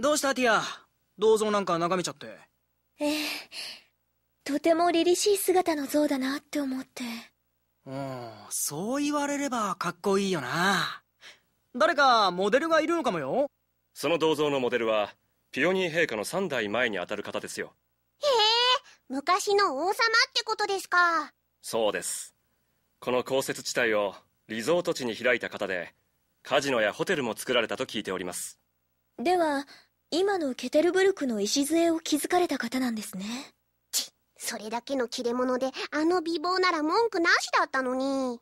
どうしたティア銅像なんか眺めちゃってええとても凛々しい姿の像だなって思ってうんそう言われればかっこいいよな誰かモデルがいるのかもよその銅像のモデルはピオニー陛下の3代前にあたる方ですよへえ昔の王様ってことですかそうですこの降雪地帯をリゾート地に開いた方でカジノやホテルも作られたと聞いておりますでは今のケテルブルクの礎を築かれた方なんですねちそれだけの切れ者であの美貌なら文句なしだったのに